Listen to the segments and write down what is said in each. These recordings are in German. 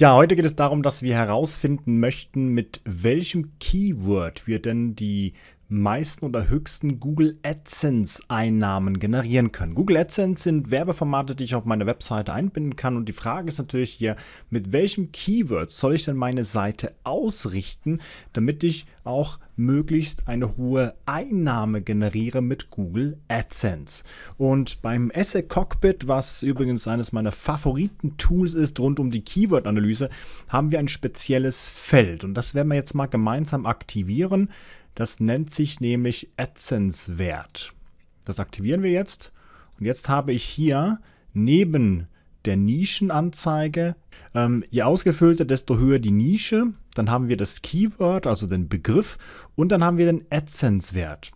Ja, heute geht es darum, dass wir herausfinden möchten, mit welchem Keyword wir denn die meisten oder höchsten Google AdSense-Einnahmen generieren können. Google AdSense sind Werbeformate, die ich auf meine Webseite einbinden kann. Und die Frage ist natürlich hier, mit welchem Keyword soll ich denn meine Seite ausrichten, damit ich auch möglichst eine hohe Einnahme generiere mit Google AdSense. Und beim Essay Cockpit, was übrigens eines meiner favoriten Tools ist rund um die Keyword-Analyse, haben wir ein spezielles Feld. Und das werden wir jetzt mal gemeinsam aktivieren. Das nennt sich nämlich AdSense-Wert. Das aktivieren wir jetzt. Und jetzt habe ich hier neben der Nischenanzeige. Ähm, je ausgefüllter, desto höher die Nische. Dann haben wir das Keyword, also den Begriff. Und dann haben wir den AdSense-Wert.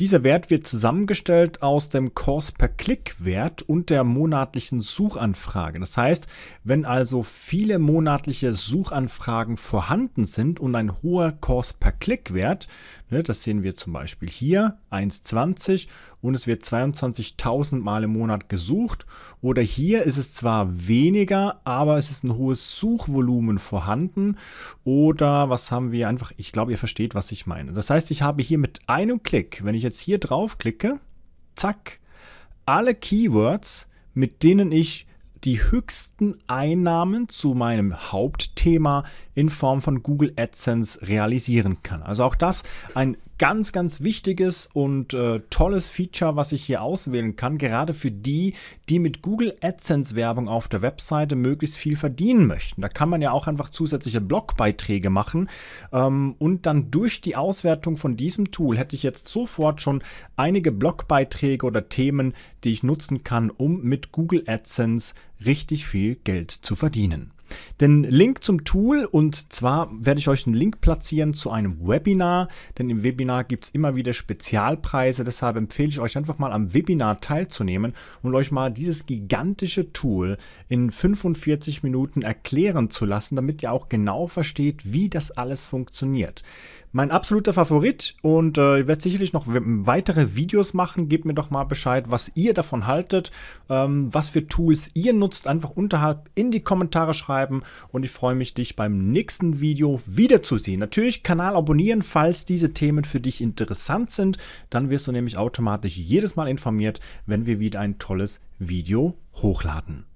Dieser Wert wird zusammengestellt aus dem Kurs per Klick Wert und der monatlichen Suchanfrage. Das heißt, wenn also viele monatliche Suchanfragen vorhanden sind und ein hoher Kurs per Klick Wert, ne, das sehen wir zum Beispiel hier 1,20 und es wird 22.000 Mal im Monat gesucht oder hier ist es zwar weniger, aber es ist ein hohes Suchvolumen vorhanden oder was haben wir einfach, ich glaube, ihr versteht, was ich meine. Das heißt, ich habe hier mit einem Klick, wenn ich jetzt hier draufklicke, zack, alle Keywords, mit denen ich die höchsten Einnahmen zu meinem Hauptthema in Form von Google AdSense realisieren kann. Also auch das ein ganz, ganz wichtiges und äh, tolles Feature, was ich hier auswählen kann, gerade für die, die mit Google AdSense-Werbung auf der Webseite möglichst viel verdienen möchten. Da kann man ja auch einfach zusätzliche Blogbeiträge machen ähm, und dann durch die Auswertung von diesem Tool hätte ich jetzt sofort schon einige Blogbeiträge oder Themen, die ich nutzen kann, um mit Google AdSense richtig viel Geld zu verdienen. Den Link zum Tool und zwar werde ich euch einen Link platzieren zu einem Webinar, denn im Webinar gibt es immer wieder Spezialpreise. Deshalb empfehle ich euch einfach mal am Webinar teilzunehmen und euch mal dieses gigantische Tool in 45 Minuten erklären zu lassen, damit ihr auch genau versteht, wie das alles funktioniert. Mein absoluter Favorit und äh, ich werde sicherlich noch weitere Videos machen. Gebt mir doch mal Bescheid, was ihr davon haltet, ähm, was für Tools ihr nutzt. Einfach unterhalb in die Kommentare schreiben bleiben und ich freue mich, dich beim nächsten Video wiederzusehen. Natürlich Kanal abonnieren, falls diese Themen für dich interessant sind. Dann wirst du nämlich automatisch jedes Mal informiert, wenn wir wieder ein tolles Video hochladen.